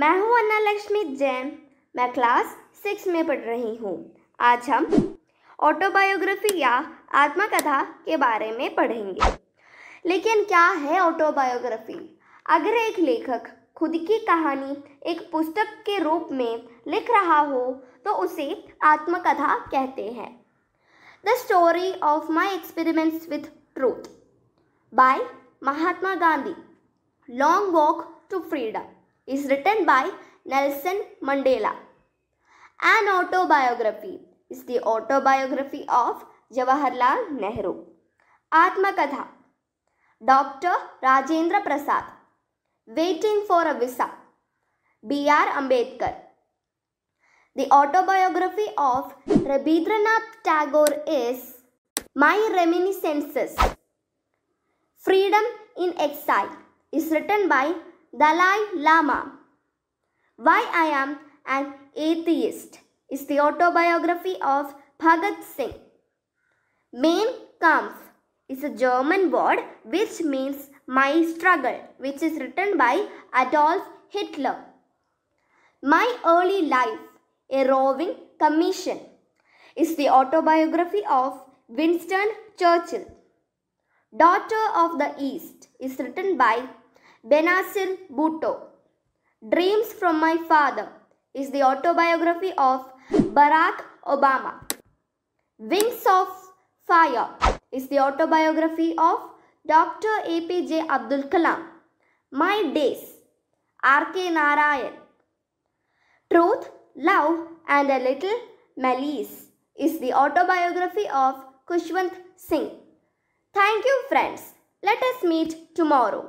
मैं हूं अन्ना लक्ष्मी जैन मैं क्लास सिक्स में पढ़ रही हूं। आज हम ऑटोबायोग्राफी या आत्मकथा के बारे में पढ़ेंगे लेकिन क्या है ऑटोबायोग्राफी अगर एक लेखक खुद की कहानी एक पुस्तक के रूप में लिख रहा हो तो उसे आत्मकथा कहते हैं the story of my experiments with truth by Mahatma Gandhi long walk to freedom is written by Nelson Mandela. An autobiography is the autobiography of Jawaharlal Nehru. Atmakatha Dr. Rajendra Prasad Waiting for a Visa B.R. Ambedkar The autobiography of Rabindranath Tagore is My Reminiscences Freedom in Exile is written by Dalai Lama. Why I Am an Atheist is the autobiography of Bhagat Singh. Mein Kampf is a German word which means my struggle, which is written by Adolf Hitler. My Early Life, a Roving Commission, is the autobiography of Winston Churchill. Daughter of the East is written by Benazir Bhutto. Dreams from My Father is the autobiography of Barack Obama. Wings of Fire is the autobiography of Dr. APJ Abdul Kalam. My Days, R.K. Narayan. Truth, Love and a Little Malice is the autobiography of Kushwant Singh. Thank you friends. Let us meet tomorrow.